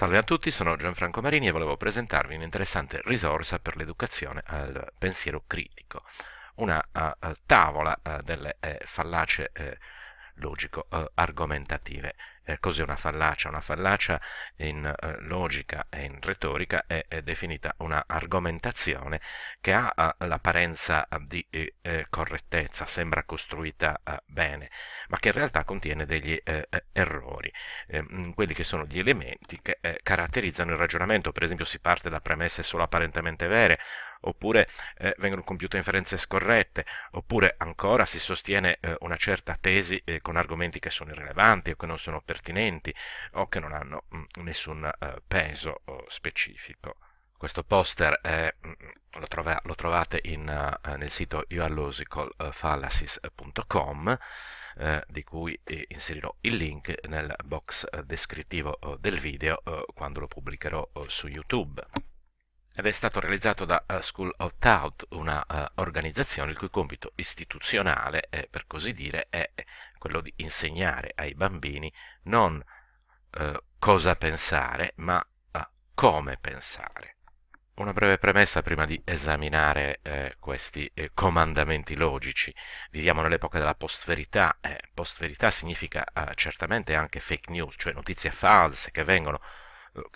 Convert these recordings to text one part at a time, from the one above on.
Salve a tutti, sono Gianfranco Marini e volevo presentarvi un'interessante risorsa per l'educazione al pensiero critico, una uh, tavola uh, delle eh, fallace eh, logico-argomentative. Eh, eh, così una fallacia? Una fallacia in eh, logica e in retorica è, è definita un'argomentazione che ha, ha eh, l'apparenza di eh, eh, correttezza, sembra costruita bene, ma che in realtà contiene degli errori, ehm, quelli che sono gli elementi che caratterizzano il ragionamento. Per esempio si parte da premesse solo apparentemente vere oppure eh, vengono compiute inferenze scorrette, oppure ancora si sostiene eh, una certa tesi eh, con argomenti che sono irrilevanti o che non sono pertinenti o che non hanno mh, mm, nessun eh, peso oh, specifico. Questo poster è, mm, lo, trova, lo, trovate in, uh, nel sito yourlogicalfallacies.com eh, di cui eh, inserirò il link nel box descrittivo oh, del video eh, quando lo pubblicherò su YouTube ed è stato realizzato da eh, School of Thought, un'organizzazione eh, il cui compito istituzionale, eh, per così dire, è quello di insegnare ai bambini non eh, cosa pensare, ma eh, come pensare. Una breve premessa prima di esaminare eh, questi eh, comandamenti logici. Viviamo nell'epoca della postverità. Eh, postverità significa eh, certamente anche fake news, cioè notizie false che vengono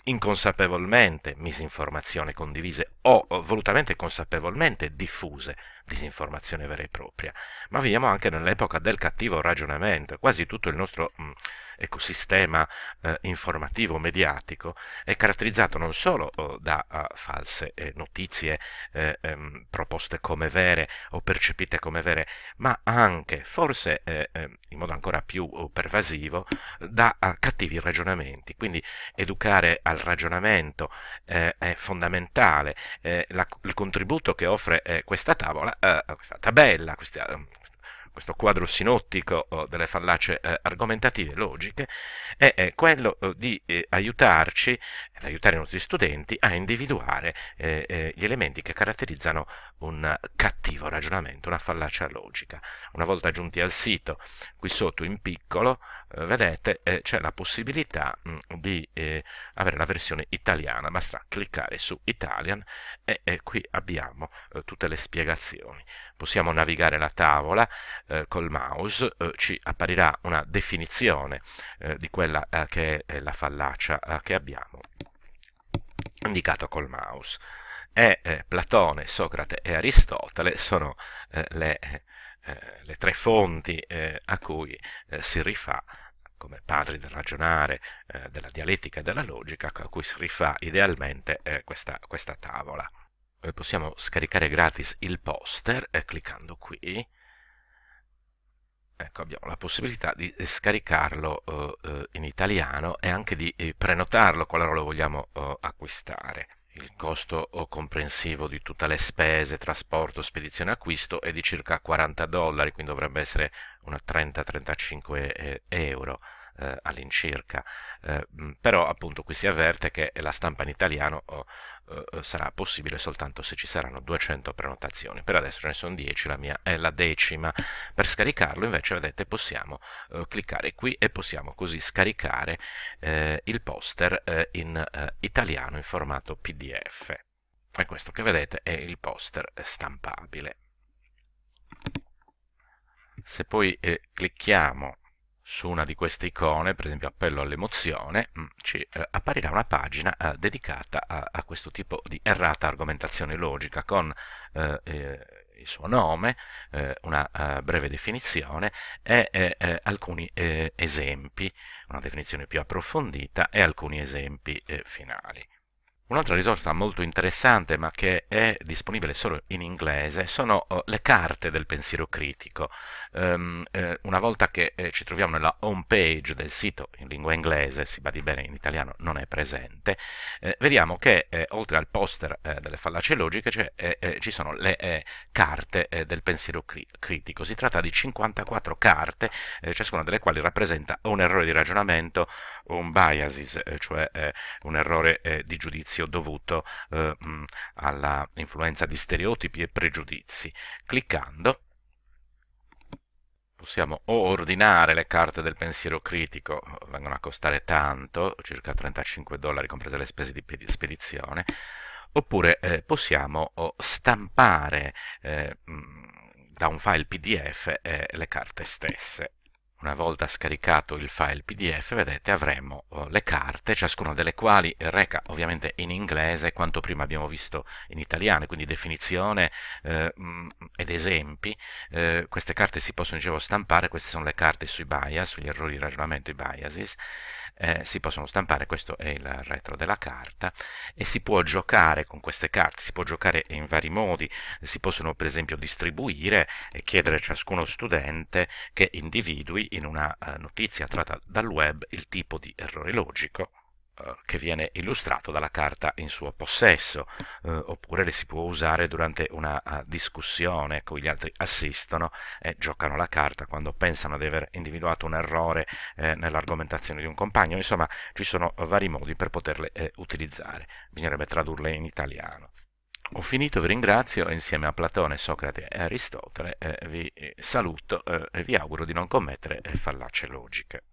inconsapevolmente misinformazioni condivise o volutamente consapevolmente diffuse disinformazione vera e propria, ma viviamo anche nell'epoca del cattivo ragionamento, quasi tutto il nostro mm, ecosistema eh, informativo mediatico è caratterizzato non solo oh, da uh, false eh, notizie eh, ehm, proposte come vere o percepite come vere, ma anche, forse eh, ehm, in modo ancora più oh, pervasivo, da uh, cattivi ragionamenti. Quindi educare al ragionamento eh, è fondamentale, eh, la, il contributo che offre questa tavola eh, questa, tabella, questa, ehm, questo quadro sinottico oh, delle fallace eh, argomentative e logiche, è, quello oh, di eh, aiutarci, ad aiutare i nostri studenti a individuare gli elementi che caratterizzano un cattivo ragionamento, una fallacia logica. Una volta giunti al sito, qui sotto in piccolo eh, vedete eh, c'è la possibilità mh, mm, di eh, avere la versione italiana basta cliccare su Italian e, e qui abbiamo eh, tutte le spiegazioni possiamo navigare la tavola eh, col mouse eh, ci apparirà una definizione di quella che è la fallacia che abbiamo indicato col mouse e Platone, Socrate e Aristotele sono le eh, le tre fonti eh, a cui eh, si rifà come padri del ragionare, eh, della dialettica e della logica, a cui si rifà idealmente eh, questa, questa, tavola. possiamo scaricare gratis il poster cliccando qui. Ecco, abbiamo la possibilità di scaricarlo in italiano e anche di prenotarlo qualora lo vogliamo acquistare. Il costo oh, comprensivo di tutte le spese, trasporto, spedizione, e acquisto è di circa 40 dollari, quindi dovrebbe essere una 30-35 eh, euro eh, all'incirca. Eh, però appunto qui si avverte che la stampa in italiano oh, eh, sarà possibile soltanto se ci saranno 200 prenotazioni. Per adesso ce ne sono 10, la mia è la decima. Per scaricarlo invece vedete possiamo eh, cliccare qui e possiamo così scaricare eh, il poster eh, in italiano in formato PDF. E questo che vedete è il poster stampabile. Se poi clicchiamo su una di queste icone, per esempio appello all'emozione, mm, ci eh, apparirà una pagina eh, dedicata a, a, questo tipo di errata argomentazione logica con eh, eh il suo nome, eh, una eh, breve definizione e alcuni esempi, una definizione più approfondita e alcuni esempi finali. Un'altra risorsa molto interessante ma che è disponibile solo in inglese sono oh, le carte del pensiero critico. Ehm, eh, una volta che eh, ci troviamo nella home page del sito in lingua inglese, si va di bene in italiano non è presente, eh, vediamo che oltre al poster delle fallacie logiche ci sono le carte del pensiero critico. Si tratta di 54 carte, ciascuna delle quali rappresenta un errore di ragionamento, un biases, cioè un errore di giudizio pregiudizio dovuto eh, mm, alla influenza di stereotipi e pregiudizi. Cliccando possiamo o ordinare le carte del pensiero critico, vengono a costare tanto, circa 35 dollari comprese le spese di spedizione, oppure eh, possiamo stampare eh, mm, da un file PDF eh, le carte stesse. Una volta scaricato il file PDF, vedete, avremo eh, le carte, ciascuna delle quali reca ovviamente in inglese quanto prima abbiamo visto in italiano, quindi definizione eh, mm, ed esempi. Eh, queste carte si possono, dicevo, stampare, queste sono le carte sui bias, sugli errori di ragionamento, i biases. Eh, si possono stampare, questo è il retro della carta, e si può giocare con queste carte, si può giocare in vari modi, si possono per esempio distribuire e chiedere a ciascuno studente che individui in una eh, notizia tratta dal web il tipo di errore logico eh, che viene illustrato dalla carta in suo possesso, eh, oppure le si può usare durante una uh, discussione, ecco, gli altri assistono e giocano la carta quando pensano di aver individuato un errore eh, nell'argomentazione di un compagno, insomma ci sono vari modi per poterle eh, utilizzare, bisognerebbe tradurle in italiano. Ho finito, vi ringrazio insieme a Platone, Socrate e Aristotele eh, vi eh, saluto eh, e vi auguro di non commettere eh, fallacce logiche.